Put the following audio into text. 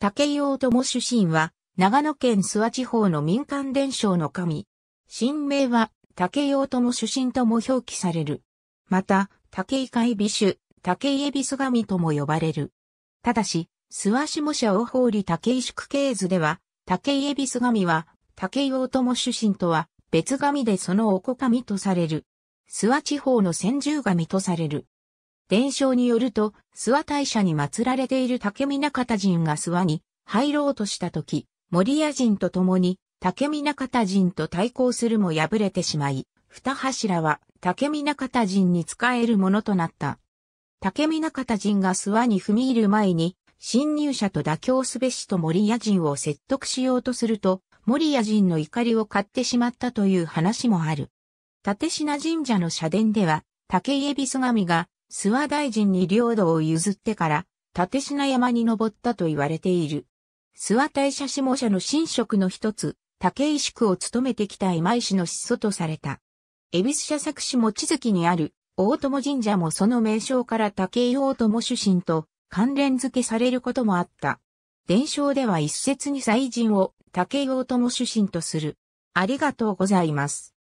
武井大友主神は、長野県諏訪地方の民間伝承の神。神名は、武井大友主神とも表記される。また、武井海美種、武井恵比寿神とも呼ばれる。ただし、諏訪下社大法理武井宿系図では、武井恵比寿神は、武井大友主神とは、別神でそのおこ神とされる。諏訪地方の先住神とされる。伝承によると、諏訪大社に祀られている竹見中田人が諏訪に入ろうとした時、森屋人と共に竹見中田人と対抗するも敗れてしまい、二柱は竹見中田人に仕えるものとなった。竹見中田人が諏訪に踏み入る前に、侵入者と妥協すべしと森屋人を説得しようとすると、森屋人の怒りを買ってしまったという話もある。立品神社の社殿では、竹家ビス神が諏訪大臣に領土を譲ってから、立品山に登ったと言われている。諏訪大社下社の神職の一つ、竹石区を務めてきた今井氏の始祖とされた。恵比寿社作市も地月にある、大友神社もその名称から竹井大友主神と関連付けされることもあった。伝承では一説に祭神を竹井大友主神とする。ありがとうございます。